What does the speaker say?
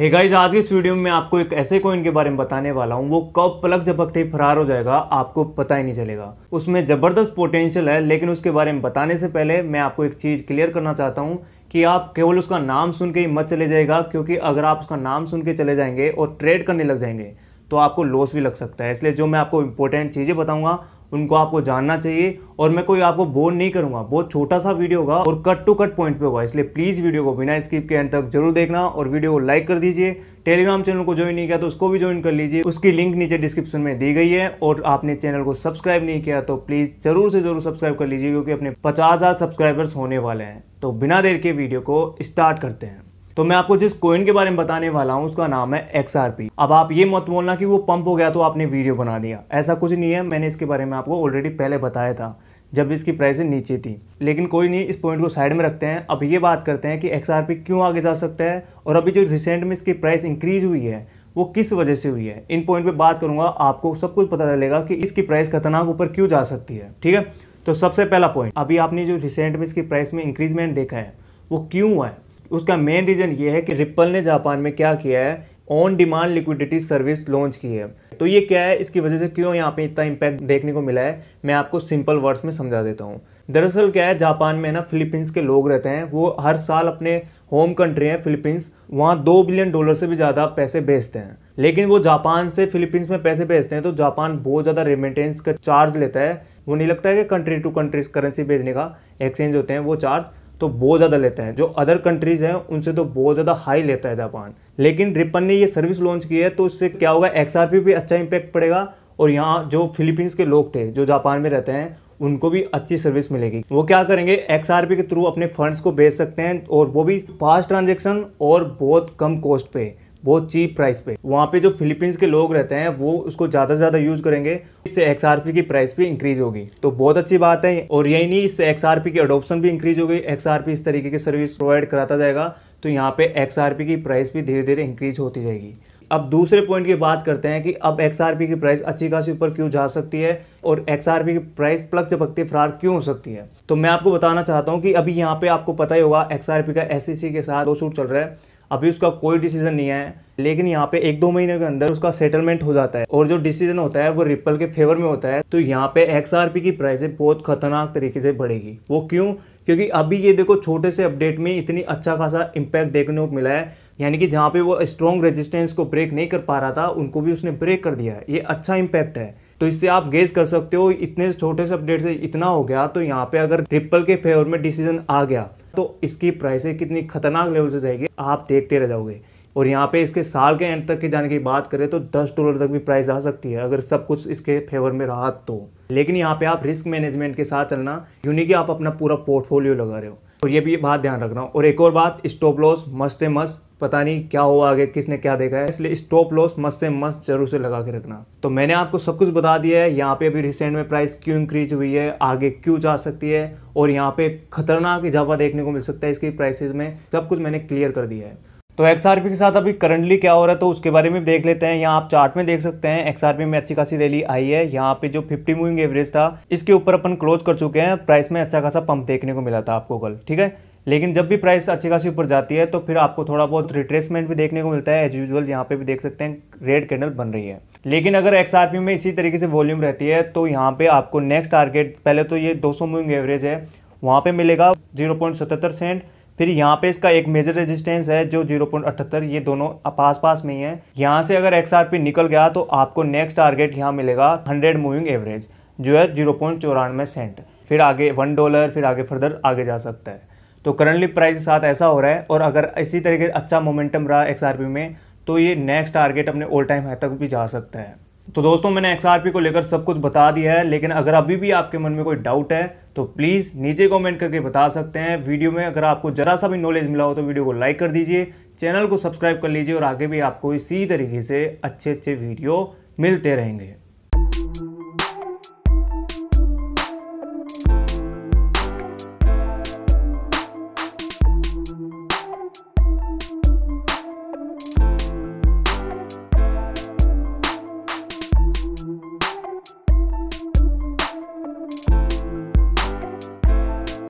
hey guys आज की इस वीडियो में आपको एक ऐसे कॉइन के बारे में बताने वाला हूँ वो कब पलक झपकते ही फरार हो जाएगा आपको पता ही नहीं चलेगा उसमें ज़बरदस्त पोटेंशियल है लेकिन उसके बारे में बताने से पहले मैं आपको एक चीज़ क्लियर करना चाहता हूँ कि आप केवल उसका नाम सुन के ही मत चले जाएगा क्योंकि अगर आप उसका नाम सुन के चले जाएंगे और ट्रेड करने लग जाएंगे तो आपको लॉस भी लग सकता है इसलिए जो मैं आपको इंपॉर्टेंट चीज़ें बताऊँगा उनको आपको जानना चाहिए और मैं कोई आपको बोर नहीं करूंगा बहुत छोटा सा वीडियो होगा और कट टू कट पॉइंट पे होगा इसलिए प्लीज़ वीडियो को बिना स्किप के अंत तक जरूर देखना और वीडियो को लाइक कर दीजिए टेलीग्राम चैनल को ज्वाइन नहीं किया तो उसको भी ज्वाइन कर लीजिए उसकी लिंक नीचे डिस्क्रिप्शन में दी गई है और आपने चैनल को सब्सक्राइब नहीं किया तो प्लीज़ ज़रूर से ज़रूर सब्सक्राइब कर लीजिए क्योंकि अपने पचास सब्सक्राइबर्स होने वाले हैं तो बिना देर के वीडियो को स्टार्ट करते हैं तो मैं आपको जिस कोइन के बारे में बताने वाला हूँ उसका नाम है एक्स अब आप ये मत बोलना कि वो पंप हो गया तो आपने वीडियो बना दिया ऐसा कुछ नहीं है मैंने इसके बारे में आपको ऑलरेडी पहले बताया था जब इसकी प्राइस नीचे थी लेकिन कोई नहीं इस पॉइंट को साइड में रखते हैं अब ये बात करते हैं कि एक्स क्यों आगे जा सकता है और अभी जो रिसेंट में इसकी प्राइस इंक्रीज हुई है वो किस वजह से हुई है इन पॉइंट पे बात करूंगा आपको सब कुछ पता चलेगा कि इसकी प्राइस खतरनाक ऊपर क्यों जा सकती है ठीक है तो सबसे पहला पॉइंट अभी आपने जो रिसेंट में इसकी प्राइस में इंक्रीजमेंट देखा है वो क्यों हुआ है उसका मेन रीज़न ये है कि रिप्पल ने जापान में क्या किया है on demand liquidity service launch की है तो ये क्या है इसकी वजह से क्यों यहाँ पे इतना इम्पैक्ट देखने को मिला है मैं आपको सिंपल वर्ड्स में समझा देता हूँ दरअसल क्या है जापान में ना फिलीपींस के लोग रहते हैं वो हर साल अपने होम कंट्री है फिलीपींस वहाँ दो बिलियन डॉलर से भी ज़्यादा पैसे भेजते हैं लेकिन वो जापान से फिलीपींस में पैसे भेजते हैं तो जापान बहुत ज़्यादा रेमिटेंस का चार्ज लेता है वो नहीं लगता है कि कंट्री टू कंट्री करेंसी भेजने का एक्सचेंज होते हैं वो चार्ज तो बहुत ज़्यादा लेता है जो अदर कंट्रीज़ हैं उनसे तो बहुत ज़्यादा हाई लेता है जापान लेकिन रिपन ने ये सर्विस लॉन्च की है तो उससे क्या होगा एक्स पी भी अच्छा इम्पैक्ट पड़ेगा और यहाँ जो फिलीपींस के लोग थे जो जापान में रहते हैं उनको भी अच्छी सर्विस मिलेगी वो क्या करेंगे एक्स के थ्रू अपने फंड्स को बेच सकते हैं और वो भी फास्ट ट्रांजेक्शन और बहुत कम कॉस्ट पे बहुत चीप प्राइस पे वहाँ पे जो फिलीपींस के लोग रहते हैं वो उसको ज़्यादा से ज़्यादा यूज़ करेंगे इससे एक्सआरपी की प्राइस भी इंक्रीज होगी तो बहुत अच्छी बात है और यही नहीं इससे एक्सआरपी की अडोप्शन भी इंक्रीज होगी पी इस तरीके की सर्विस प्रोवाइड कराता जाएगा तो यहाँ पे एक्सआरपी की प्राइस भी धीरे धीरे इंक्रीज होती जाएगी अब दूसरे पॉइंट की बात करते हैं कि अब एक्स की प्राइस अच्छी खासी ऊपर क्यों जा सकती है और एक्स की प्राइस प्लग चपकती फरार क्यों हो सकती है तो मैं आपको बताना चाहता हूँ कि अभी यहाँ पे आपको पता ही होगा एक्स का एस e के साथ दो सूट चल रहा है अभी उसका कोई डिसीजन नहीं है लेकिन यहाँ पे एक दो महीने के अंदर उसका सेटलमेंट हो जाता है और जो डिसीजन होता है वो रिपल के फेवर में होता है तो यहाँ पे एक्सआरपी की प्राइसें बहुत खतरनाक तरीके से बढ़ेगी वो क्यों क्योंकि अभी ये देखो छोटे से अपडेट में इतनी अच्छा खासा इम्पैक्ट देखने को मिला है यानी कि जहाँ पे वो स्ट्रॉन्ग रेजिस्टेंस को ब्रेक नहीं कर पा रहा था उनको भी उसने ब्रेक कर दिया है ये अच्छा इम्पैक्ट है तो इससे आप गेज कर सकते हो इतने छोटे से अपडेट से इतना हो गया तो यहाँ पे अगर रिप्पल के फेवर में डिसीजन आ गया तो इसकी प्राइसें कितनी खतरनाक लेवल से जाएगी आप देखते रह जाओगे और यहाँ पे इसके साल के एंड तक के जाने की बात करें तो 10 डॉलर तक भी प्राइस आ सकती है अगर सब कुछ इसके फेवर में रहा तो लेकिन यहाँ पे आप रिस्क मैनेजमेंट के साथ चलना यूनिक आप अपना पूरा पोर्टफोलियो लगा रहे हो और ये भी बात ध्यान रखना और एक और बात स्टॉप लॉस मस्त से मस्त पता नहीं क्या हुआ आगे किसने क्या देखा है इसलिए स्टॉप लॉस मस्त से मस्त जरूर से लगा के रखना तो मैंने आपको सब कुछ बता दिया है यहाँ पे अभी रिसेंट में प्राइस क्यों इंक्रीज हुई है आगे क्यों जा सकती है और यहाँ पे खतरनाक इजाफा देखने को मिल सकता है इसकी प्राइसेज में सब कुछ मैंने क्लियर कर दिया है तो एक्सआरपी के साथ अभी करंटली क्या हो रहा है तो उसके बारे में देख लेते हैं यहाँ आप चार्ट में देख सकते हैं एक्सआरपी में अच्छी खासी रैली आई है यहाँ पे जो 50 मूविंग एवरेज था इसके ऊपर अपन क्लोज कर चुके हैं प्राइस में अच्छा खासा पंप देखने को मिला था आपको कल ठीक है लेकिन जब भी प्राइस अच्छी खासी ऊपर जाती है तो फिर आपको थोड़ा बहुत रिट्रेसमेंट भी देखने को मिलता है एज यूजल यहाँ पे भी देख सकते हैं रेड कैंडल बन रही है लेकिन अगर एक्सआरपी में इसी तरीके से वॉल्यूम रहती है तो यहाँ पे आपको नेक्स्ट टारगेट पहले तो ये सौ मूविंग एवरेज है वहाँ पे मिलेगा सतहत्तर सेंट फिर यहाँ पे इसका एक मेजर रेजिस्टेंस है जो 0.78 ये दोनों पास पास में ही है यहाँ से अगर एक्स निकल गया तो आपको नेक्स्ट टारगेट यहाँ मिलेगा हंड्रेड मूविंग एवरेज जो है जीरो पॉइंट चौरानवे सेंट फिर आगे वन डॉलर फिर आगे फर्दर आगे जा सकता है तो करंटली प्राइस के साथ ऐसा हो रहा है और अगर इसी तरीके अच्छा मोमेंटम रहा एक्स में तो ये नेक्स्ट टारगेट अपने ऑल टाइम है तक भी जा सकता है तो दोस्तों मैंने एक्स को लेकर सब कुछ बता दिया है लेकिन अगर अभी भी आपके मन में कोई डाउट है तो प्लीज़ नीचे कमेंट करके बता सकते हैं वीडियो में अगर आपको ज़रा सा भी नॉलेज मिला हो तो वीडियो को लाइक कर दीजिए चैनल को सब्सक्राइब कर लीजिए और आगे भी आपको इसी तरीके से अच्छे अच्छे वीडियो मिलते रहेंगे